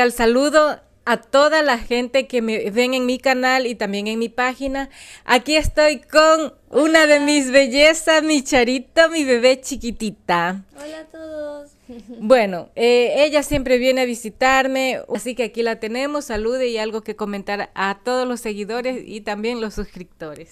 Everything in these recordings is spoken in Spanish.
Al saludo a toda la gente que me ven en mi canal y también en mi página. Aquí estoy con una de mis bellezas, mi Charita, mi bebé chiquitita. Hola a todos. Bueno, eh, ella siempre viene a visitarme, así que aquí la tenemos. Salude y algo que comentar a todos los seguidores y también los suscriptores.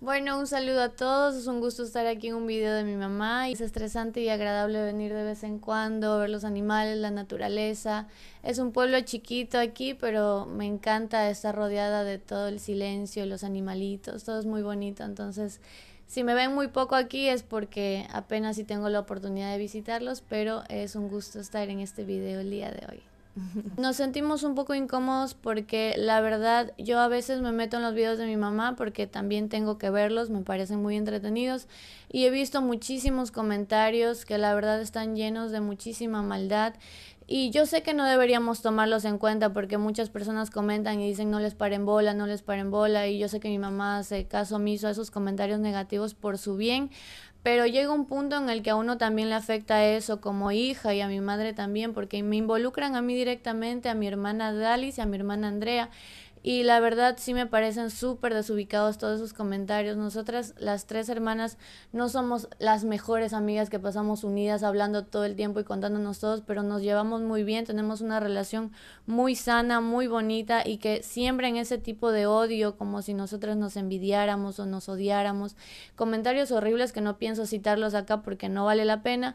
Bueno, un saludo a todos, es un gusto estar aquí en un video de mi mamá. Es estresante y agradable venir de vez en cuando, ver los animales, la naturaleza. Es un pueblo chiquito aquí, pero me encanta estar rodeada de todo el silencio, los animalitos, todo es muy bonito. Entonces, si me ven muy poco aquí es porque apenas si tengo la oportunidad de visitarlos, pero es un gusto estar en este video el día de hoy. Nos sentimos un poco incómodos porque la verdad yo a veces me meto en los videos de mi mamá porque también tengo que verlos, me parecen muy entretenidos y he visto muchísimos comentarios que la verdad están llenos de muchísima maldad y yo sé que no deberíamos tomarlos en cuenta porque muchas personas comentan y dicen no les paren bola, no les paren bola. Y yo sé que mi mamá hace caso omiso a esos comentarios negativos por su bien. Pero llega un punto en el que a uno también le afecta eso como hija y a mi madre también, porque me involucran a mí directamente, a mi hermana Dalis y a mi hermana Andrea. Y la verdad sí me parecen súper desubicados todos esos comentarios. Nosotras, las tres hermanas, no somos las mejores amigas que pasamos unidas hablando todo el tiempo y contándonos todos, pero nos llevamos muy bien, tenemos una relación muy sana, muy bonita y que siempre en ese tipo de odio, como si nosotras nos envidiáramos o nos odiáramos. Comentarios horribles que no pienso citarlos acá porque no vale la pena,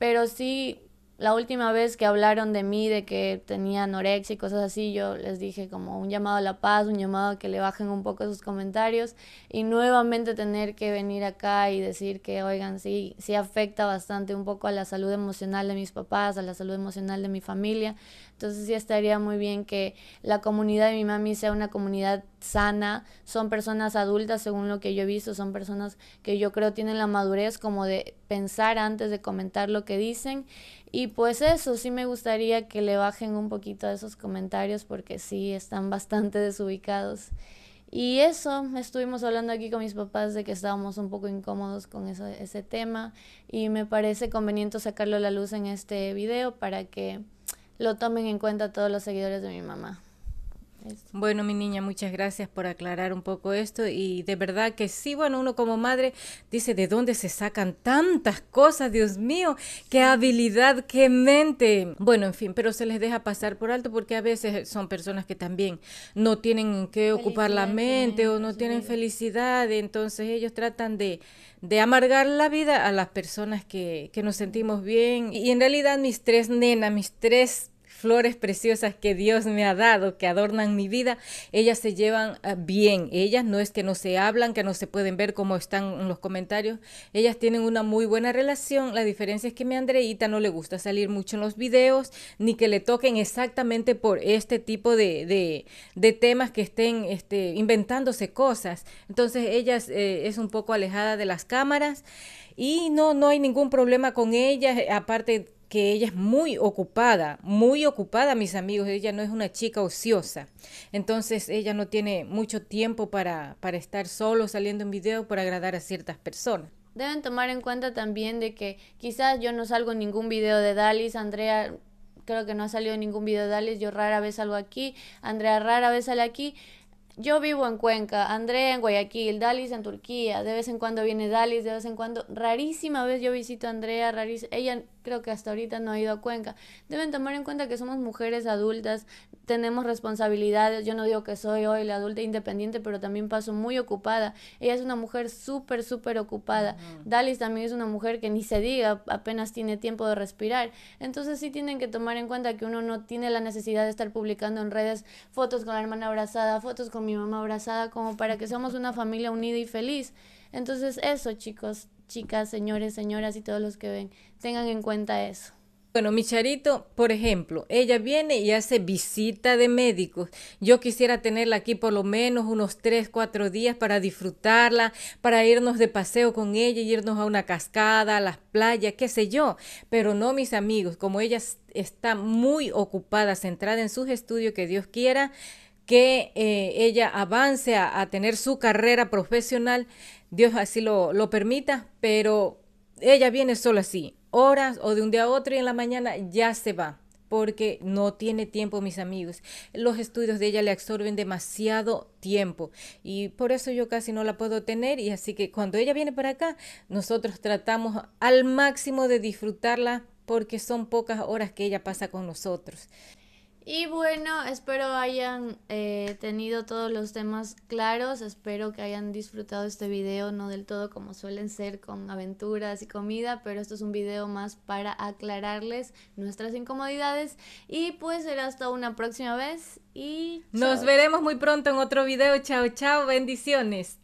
pero sí la última vez que hablaron de mí, de que tenía anorexia y cosas así, yo les dije como un llamado a la paz, un llamado a que le bajen un poco sus comentarios y nuevamente tener que venir acá y decir que, oigan, sí, sí afecta bastante un poco a la salud emocional de mis papás, a la salud emocional de mi familia. Entonces sí estaría muy bien que la comunidad de mi mami sea una comunidad sana, son personas adultas según lo que yo he visto, son personas que yo creo tienen la madurez como de pensar antes de comentar lo que dicen y pues eso, sí me gustaría que le bajen un poquito a esos comentarios porque sí están bastante desubicados. Y eso, estuvimos hablando aquí con mis papás de que estábamos un poco incómodos con ese tema y me parece conveniente sacarlo a la luz en este video para que lo tomen en cuenta todos los seguidores de mi mamá. Bueno, mi niña, muchas gracias por aclarar un poco esto y de verdad que sí, bueno, uno como madre dice, ¿de dónde se sacan tantas cosas? Dios mío, qué habilidad, qué mente. Bueno, en fin, pero se les deja pasar por alto porque a veces son personas que también no tienen que ocupar la mente o no tienen felicidad, entonces ellos tratan de, de amargar la vida a las personas que, que nos sentimos bien. Y en realidad mis tres nenas, mis tres flores preciosas que Dios me ha dado, que adornan mi vida, ellas se llevan ah, bien. Ellas no es que no se hablan, que no se pueden ver como están en los comentarios. Ellas tienen una muy buena relación. La diferencia es que mi Andreita no le gusta salir mucho en los videos, ni que le toquen exactamente por este tipo de, de, temas que estén este, inventándose cosas. Entonces ella eh, es un poco alejada de las cámaras y no, no hay ningún problema con ella, aparte que ella es muy ocupada, muy ocupada, mis amigos, ella no es una chica ociosa. Entonces ella no tiene mucho tiempo para, para estar solo saliendo en video para agradar a ciertas personas. Deben tomar en cuenta también de que quizás yo no salgo en ningún video de Dalis, Andrea creo que no ha salido ningún video de Dalis, yo rara vez salgo aquí, Andrea rara vez sale aquí, yo vivo en Cuenca, Andrea en Guayaquil, Dalis en Turquía, de vez en cuando viene Dalis, de vez en cuando, rarísima vez yo visito a Andrea, rarísima, ella creo que hasta ahorita no ha ido a Cuenca. Deben tomar en cuenta que somos mujeres adultas, tenemos responsabilidades. Yo no digo que soy hoy la adulta independiente, pero también paso muy ocupada. Ella es una mujer súper, súper ocupada. Uh Dalis también es una mujer que ni se diga, apenas tiene tiempo de respirar. Entonces sí tienen que tomar en cuenta que uno no tiene la necesidad de estar publicando en redes fotos con la hermana abrazada, fotos con mi mamá abrazada, como para que seamos una familia unida y feliz. Entonces eso, chicos, chicas, señores, señoras y todos los que ven, tengan en cuenta eso. Bueno, mi charito, por ejemplo, ella viene y hace visita de médicos. Yo quisiera tenerla aquí por lo menos unos tres, cuatro días para disfrutarla, para irnos de paseo con ella, irnos a una cascada, a las playas, qué sé yo. Pero no, mis amigos, como ella está muy ocupada, centrada en sus estudios, que Dios quiera, que eh, ella avance a, tener su carrera profesional, Dios así lo, lo permita, pero ella viene solo así, horas o de un día a otro y en la mañana ya se va porque no tiene tiempo, mis amigos. Los estudios de ella le absorben demasiado tiempo y por eso yo casi no la puedo tener y así que cuando ella viene para acá, nosotros tratamos al máximo de disfrutarla porque son pocas horas que ella pasa con nosotros. Y bueno, espero hayan eh, tenido todos los temas claros, espero que hayan disfrutado este video, no del todo como suelen ser con aventuras y comida, pero esto es un video más para aclararles nuestras incomodidades y pues será hasta una próxima vez y... Nos veremos muy pronto en otro video, chao chao, bendiciones.